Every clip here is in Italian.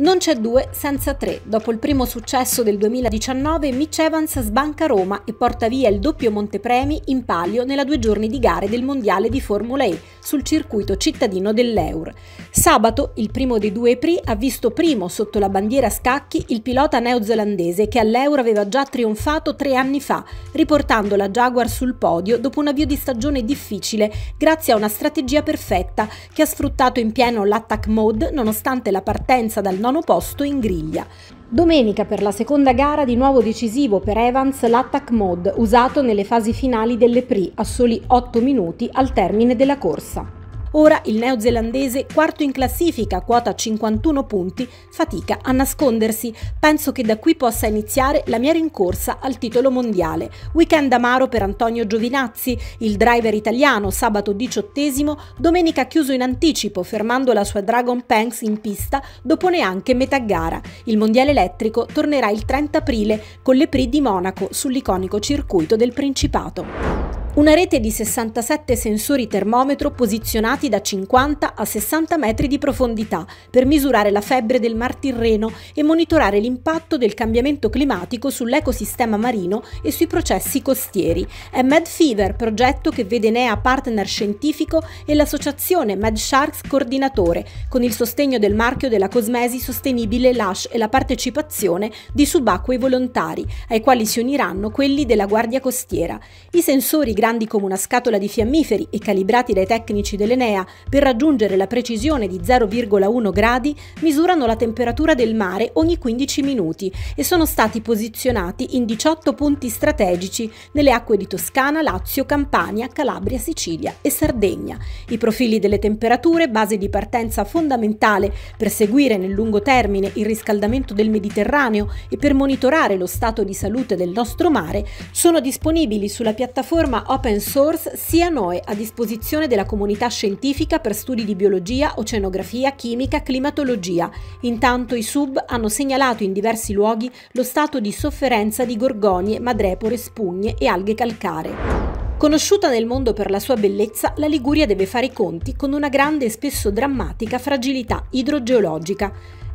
Non c'è due senza tre. Dopo il primo successo del 2019, Mitch Evans sbanca Roma e porta via il doppio montepremi in palio nella due giorni di gare del Mondiale di Formula E sul circuito cittadino dell'Eur. Sabato, il primo dei due prix ha visto primo sotto la bandiera a scacchi il pilota neozelandese che all'Eur aveva già trionfato tre anni fa, riportando la Jaguar sul podio dopo un avvio di stagione difficile grazie a una strategia perfetta che ha sfruttato in pieno l'attack mode nonostante la partenza dal nord nono posto in griglia. Domenica per la seconda gara di nuovo decisivo per Evans l'attack mode usato nelle fasi finali delle PRI a soli 8 minuti al termine della corsa. Ora il neozelandese, quarto in classifica, quota 51 punti, fatica a nascondersi. Penso che da qui possa iniziare la mia rincorsa al titolo mondiale. Weekend amaro per Antonio Giovinazzi, il driver italiano, sabato diciottesimo, domenica chiuso in anticipo, fermando la sua Dragon Panks in pista dopo neanche metà gara. Il mondiale elettrico tornerà il 30 aprile con le Prix di Monaco sull'iconico circuito del Principato. Una rete di 67 sensori termometro posizionati da 50 a 60 metri di profondità per misurare la febbre del Mar Tirreno e monitorare l'impatto del cambiamento climatico sull'ecosistema marino e sui processi costieri. È MedFever, progetto che vede NEA partner scientifico e l'associazione MedSharks coordinatore, con il sostegno del marchio della cosmesi sostenibile LASH e la partecipazione di subacquei volontari, ai quali si uniranno quelli della Guardia Costiera. I sensori grandi come una scatola di fiammiferi e calibrati dai tecnici dell'Enea per raggiungere la precisione di 0,1 gradi, misurano la temperatura del mare ogni 15 minuti e sono stati posizionati in 18 punti strategici nelle acque di Toscana, Lazio, Campania, Calabria, Sicilia e Sardegna. I profili delle temperature, base di partenza fondamentale per seguire nel lungo termine il riscaldamento del Mediterraneo e per monitorare lo stato di salute del nostro mare, sono disponibili sulla piattaforma open source sia NOE a disposizione della comunità scientifica per studi di biologia, oceanografia, chimica, climatologia. Intanto i sub hanno segnalato in diversi luoghi lo stato di sofferenza di gorgonie, madrepore, spugne e alghe calcaree. Conosciuta nel mondo per la sua bellezza, la Liguria deve fare i conti con una grande e spesso drammatica fragilità idrogeologica.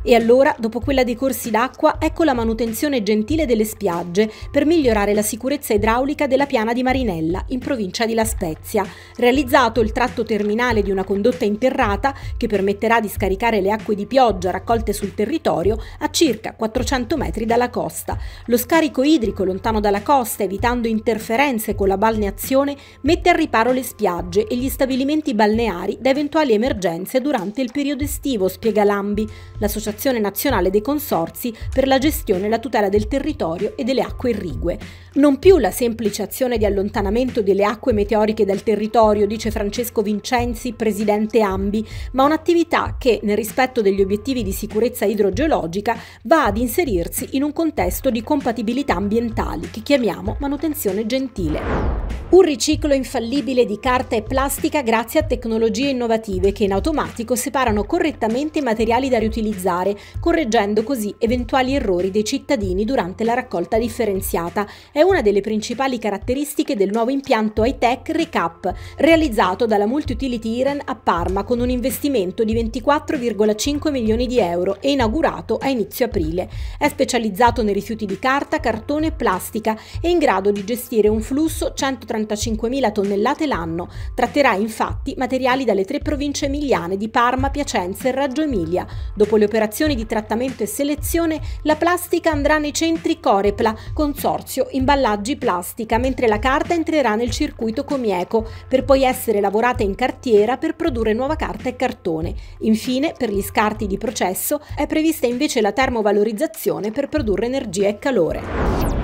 E allora, dopo quella dei corsi d'acqua, ecco la manutenzione gentile delle spiagge per migliorare la sicurezza idraulica della piana di Marinella, in provincia di La Spezia. Realizzato il tratto terminale di una condotta interrata che permetterà di scaricare le acque di pioggia raccolte sul territorio a circa 400 metri dalla costa. Lo scarico idrico lontano dalla costa, evitando interferenze con la balneazione, mette al riparo le spiagge e gli stabilimenti balneari da eventuali emergenze durante il periodo estivo, spiega Lambi. L'associazione l'Associazione Nazionale dei Consorzi per la gestione e la tutela del territorio e delle acque irrigue. Non più la semplice azione di allontanamento delle acque meteoriche dal territorio, dice Francesco Vincenzi, presidente AMBI, ma un'attività che, nel rispetto degli obiettivi di sicurezza idrogeologica, va ad inserirsi in un contesto di compatibilità ambientali che chiamiamo manutenzione gentile. Un riciclo infallibile di carta e plastica grazie a tecnologie innovative che in automatico separano correttamente i materiali da riutilizzare alimentare, correggendo così eventuali errori dei cittadini durante la raccolta differenziata. È una delle principali caratteristiche del nuovo impianto high-tech Recap, realizzato dalla Multiutility Iren a Parma con un investimento di 24,5 milioni di euro e inaugurato a inizio aprile. È specializzato nei rifiuti di carta, cartone e plastica e in grado di gestire un flusso 135.000 tonnellate l'anno. Tratterà infatti materiali dalle tre province emiliane di Parma, Piacenza e Raggio Emilia. Dopo le operazioni operazioni di trattamento e selezione, la plastica andrà nei centri Corepla, Consorzio Imballaggi Plastica, mentre la carta entrerà nel circuito Comieco, per poi essere lavorata in cartiera per produrre nuova carta e cartone. Infine, per gli scarti di processo, è prevista invece la termovalorizzazione per produrre energia e calore.